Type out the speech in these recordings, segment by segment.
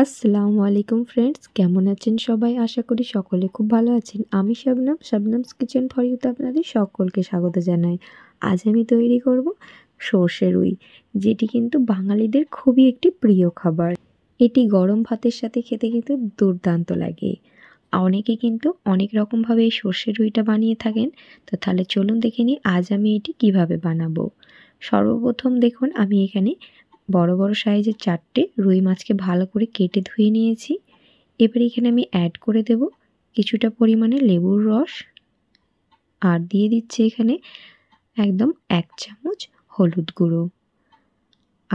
আসসালামু আলাইকুম ফ্রেন্ডস কেমন আছেন সবাই আশা করি সকলে খুব ভালো আছেন আমি শবনম শবনমস কিচেন ফর ইউতে আপনাদের সকলকে স্বাগত জানাই আজ আমি তৈরি করব সর্ষে রুই যেটি কিন্তু বাঙালিদের খুবই একটি প্রিয় খাবার এটি গরম ভাতের সাথে খেতে কিন্তু দুর্দান্ত লাগে অনেকে কিন্তু অনেক রকমভাবে এই সর্ষে রুইটা বানিয়ে থাকেন তো তাহলে চলুন দেখে নিই আজ আমি এটি কিভাবে বানাবো সর্বপ্রথম দেখুন আমি এখানে বড় বড় সাইজের চারটে রুই মাছকে ভালো করে কেটে ধুয়ে নিয়েছি এবার এখানে আমি অ্যাড করে দেব কিছুটা পরিমাণে লেবুর রস আর দিয়ে দিচ্ছি এখানে একদম এক চামচ হলুদ গুঁড়ো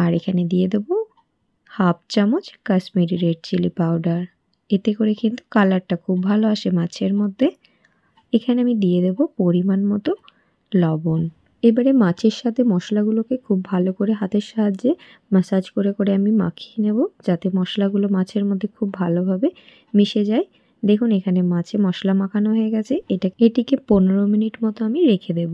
আর এখানে দিয়ে দেব হাফ চামচ কাশ্মীরি রেড চিলি পাউডার এতে করে কিন্তু কালারটা খুব ভালো আসে মাছের মধ্যে এখানে আমি দিয়ে দেব পরিমাণ মতো লবণ এবারে মাছের সাথে মশলাগুলোকে খুব ভালো করে হাতের সাহায্যে ম্যাসাজ করে করে আমি মাখিয়ে নেব যাতে মশলাগুলো মাছের মধ্যে খুব ভালোভাবে মিশে যায় দেখুন এখানে মাছে মশলা মাখানো হয়ে গেছে এটা এটিকে পনেরো মিনিট মতো আমি রেখে দেব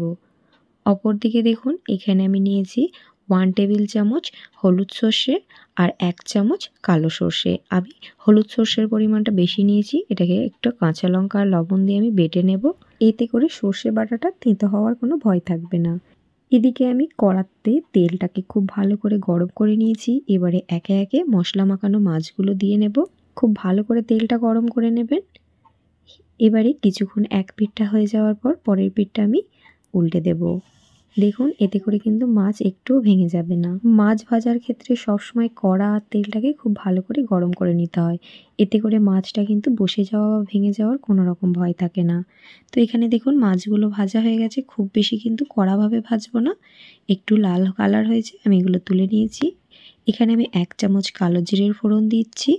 অপরদিকে দেখুন এখানে আমি নিয়েছি ওয়ান টেবিল চামচ হলুদ সর্ষে আর এক চামচ কালো সর্ষে আমি হলুদ সর্ষের পরিমাণটা বেশি নিয়েছি এটাকে একটু কাঁচা লঙ্কা আর লবণ দিয়ে আমি বেটে নেব এতে করে সর্ষে বাটাটা তেঁতো হওয়ার কোনো ভয় থাকবে না এদিকে আমি কড়াতে তেলটাকে খুব ভালো করে গরম করে নিয়েছি এবারে একে একে মশলা মাখানো মাছগুলো দিয়ে নেব খুব ভালো করে তেলটা গরম করে নেবেন এবারে কিছুক্ষণ এক পিঠটা হয়ে যাওয়ার পর পরের পিঠটা আমি উল্টে দেবো দেখুন এতে করে কিন্তু মাছ একটুও ভেঙে যাবে না মাছ ভাজার ক্ষেত্রে সবসময় কড়া আর তেলটাকে খুব ভালো করে গরম করে নিতে হয় এতে করে মাছটা কিন্তু বসে যাওয়া বা ভেঙে যাওয়ার কোনো রকম ভয় থাকে না তো এখানে দেখুন মাছগুলো ভাজা হয়ে গেছে খুব বেশি কিন্তু কড়াভাবে ভাজবো না একটু লাল কালার হয়েছে আমি এগুলো তুলে নিয়েছি এখানে আমি এক চামচ কালো জিরের ফোড়ন দিচ্ছি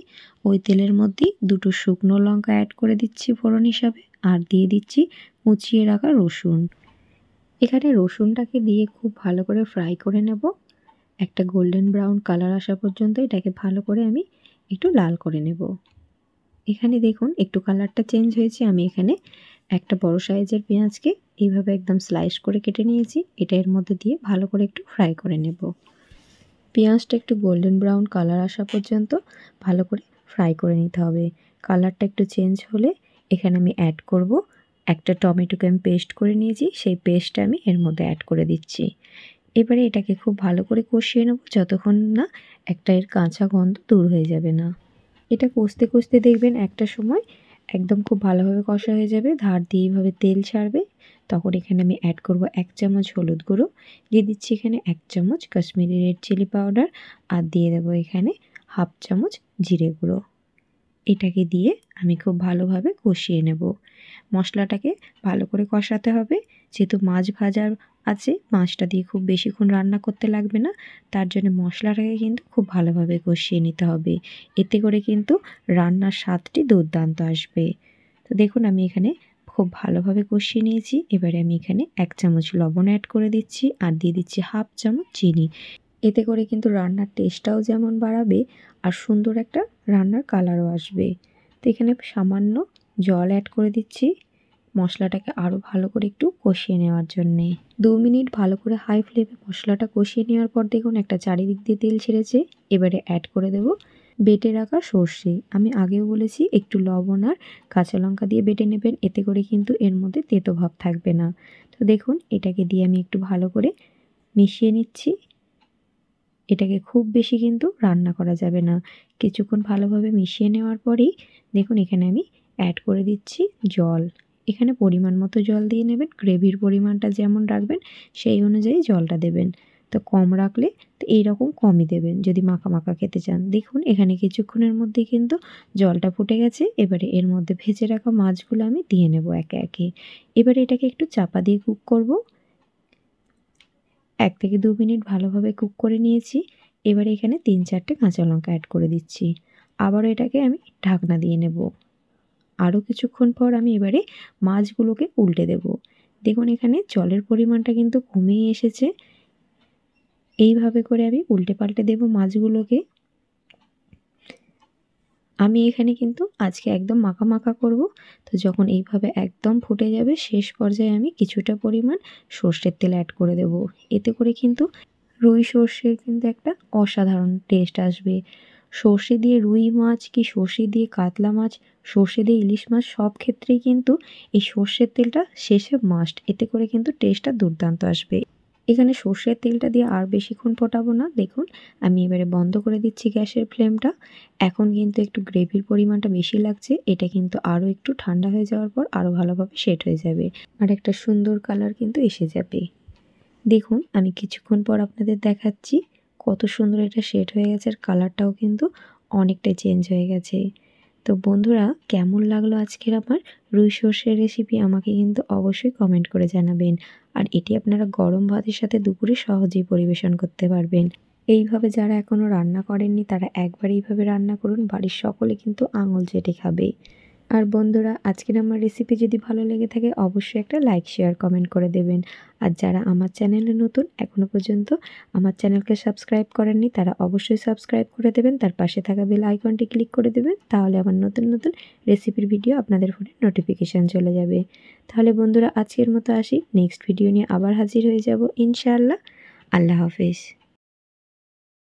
ওই তেলের মধ্যে দুটো শুকনো লঙ্কা অ্যাড করে দিচ্ছি ফোড়ন হিসাবে আর দিয়ে দিচ্ছি কুচিয়ে রাখা রসুন এখানে রসুনটাকে দিয়ে খুব ভালো করে ফ্রাই করে নেব একটা গোল্ডেন ব্রাউন কালার আসা পর্যন্ত এটাকে ভালো করে আমি একটু লাল করে নেব এখানে দেখুন একটু কালারটা চেঞ্জ হয়েছে আমি এখানে একটা বড় সাইজের পেঁয়াজকে এইভাবে একদম স্লাইস করে কেটে নিয়েছি এটা এর মধ্যে দিয়ে ভালো করে একটু ফ্রাই করে নেব পেঁয়াজটা একটু গোল্ডেন ব্রাউন কালার আসা পর্যন্ত ভালো করে ফ্রাই করে নিতে হবে কালারটা একটু চেঞ্জ হলে এখানে আমি অ্যাড করব একটা টমেটোকে আমি পেস্ট করে নিয়েছি সেই পেস্টটা আমি এর মধ্যে অ্যাড করে দিচ্ছি এবারে এটাকে খুব ভালো করে কষিয়ে নেব যতক্ষণ না একটা এর কাঁচা গন্ধ দূর হয়ে যাবে না এটা কষতে কষতে দেখবেন একটা সময় একদম খুব ভালোভাবে কষা হয়ে যাবে ধার দিয়ে এইভাবে তেল ছাড়বে তখন এখানে আমি অ্যাড করব এক চামচ হলুদ গুঁড়ো দিয়ে দিচ্ছি এখানে এক চামচ কাশ্মীরি রেড চিলি পাউডার আর দিয়ে দেবো এখানে হাফ চামচ জিরে গুঁড়ো এটাকে দিয়ে আমি খুব ভালোভাবে কষিয়ে নেব মশলাটাকে ভালো করে কষাতে হবে যেহেতু মাছ ভাজার আছে মাছটা দিয়ে খুব বেশিক্ষণ রান্না করতে লাগবে না তার জন্য মশলাটাকে কিন্তু খুব ভালোভাবে কষিয়ে নিতে হবে এতে করে কিন্তু রান্নার স্বাদটি দুর্দান্ত আসবে তো দেখুন আমি এখানে খুব ভালোভাবে কষিয়ে নিয়েছি এবারে আমি এখানে এক চামচ লবণ অ্যাড করে দিচ্ছি আর দিয়ে দিচ্ছি হাফ চামচ চিনি এতে করে কিন্তু রান্নার টেস্টটাও যেমন বাড়াবে আর সুন্দর একটা রান্নার কালারও আসবে তো এখানে সামান্য জল অ্যাড করে দিচ্ছি মশলাটাকে আরও ভালো করে একটু কষিয়ে নেওয়ার জন্যে দু মিনিট ভালো করে হাই ফ্লেমে মশলাটা কষিয়ে নেওয়ার পর দেখুন একটা চারিদিক দিয়ে তেল ছেড়েছে এবারে অ্যাড করে দেব বেটে রাখা সর্ষে আমি আগেও বলেছি একটু লবণ আর কাঁচা লঙ্কা দিয়ে বেটে নেবেন এতে করে কিন্তু এর মধ্যে তেতো ভাব থাকবে না তো দেখুন এটাকে দিয়ে আমি একটু ভালো করে মিশিয়ে নিচ্ছি এটাকে খুব বেশি কিন্তু রান্না করা যাবে না কিছুক্ষণ ভালোভাবে মিশিয়ে নেওয়ার পরেই দেখুন এখানে আমি অ্যাড করে দিচ্ছি জল এখানে পরিমাণ মতো জল দিয়ে নেবেন গ্রেভির পরিমাণটা যেমন রাখবেন সেই অনুযায়ী জলটা দেবেন তো কম রাখলে তো এইরকম কমই দেবেন যদি মাখা মাখা খেতে চান দেখুন এখানে কিছুক্ষণের মধ্যে কিন্তু জলটা ফুটে গেছে এবারে এর মধ্যে ভেজে রাখা মাছগুলো আমি দিয়ে নেব একে একে এবারে এটাকে একটু চাপা দিয়ে কুক করব এক থেকে দু মিনিট ভালোভাবে কুক করে নিয়েছি এবারে এখানে তিন চারটে কাঁচা লঙ্কা অ্যাড করে দিচ্ছি আবারও এটাকে আমি ঢাকনা দিয়ে নেব আরও কিছুক্ষণ পর আমি এবারে মাছগুলোকে উল্টে দেব দেখুন এখানে জলের পরিমাণটা কিন্তু কমেই এসেছে এইভাবে করে আমি উল্টে পাল্টে দেব মাছগুলোকে আমি এখানে কিন্তু আজকে একদম মাখা মাখা করব তো যখন এইভাবে একদম ফুটে যাবে শেষ পর্যায়ে আমি কিছুটা পরিমাণ সর্ষের তেল অ্যাড করে দেব এতে করে কিন্তু রুই সর্ষের কিন্তু একটা অসাধারণ টেস্ট আসবে সর্ষে দিয়ে রুই মাছ কি সর্ষে দিয়ে কাতলা মাছ সর্ষে দিয়ে ইলিশ মাছ সব ক্ষেত্রেই কিন্তু এই সর্ষের তেলটা শেষে মাস্ট এতে করে কিন্তু টেস্টটা দুর্দান্ত আসবে এখানে সর্ষের তেলটা দিয়ে আর বেশিক্ষণ ফোটাবো না দেখুন আমি এবারে বন্ধ করে দিচ্ছি গ্যাসের ফ্লেমটা এখন কিন্তু একটু গ্রেভির পরিমাণটা বেশি লাগছে এটা কিন্তু আরও একটু ঠান্ডা হয়ে যাওয়ার পর আরও ভালোভাবে সেট হয়ে যাবে আর একটা সুন্দর কালার কিন্তু এসে যাবে দেখুন আমি কিছুক্ষণ পর আপনাদের দেখাচ্ছি কত সুন্দর এটা শেড হয়ে গেছে আর কালারটাও কিন্তু অনেকটাই চেঞ্জ হয়ে গেছে তো বন্ধুরা কেমন লাগলো আজকের আমার রুই সর্ষের রেসিপি আমাকে কিন্তু অবশ্যই কমেন্ট করে জানাবেন আর এটি আপনারা গরম ভাতের সাথে দুপুরে সহজেই পরিবেশন করতে পারবেন এইভাবে যারা এখনও রান্না করেননি তারা একবার এইভাবে রান্না করুন বাড়ির সকলে কিন্তু আঙুল জেটে খাবে আর বন্ধুরা আজকের আমার রেসিপি যদি ভালো লেগে থাকে অবশ্যই একটা লাইক শেয়ার কমেন্ট করে দেবেন আর যারা আমার চ্যানেলে নতুন এখনও পর্যন্ত আমার চ্যানেলকে সাবস্ক্রাইব করেননি তারা অবশ্যই সাবস্ক্রাইব করে দেবেন তার পাশে থাকা বেল আইকনটি ক্লিক করে দেবেন তাহলে আমার নতুন নতুন রেসিপির ভিডিও আপনাদের ফোনে নোটিফিকেশান চলে যাবে তাহলে বন্ধুরা আজকের মতো আসি নেক্সট ভিডিও নিয়ে আবার হাজির হয়ে যাব ইনশাআল্লাহ আল্লাহ হাফেজ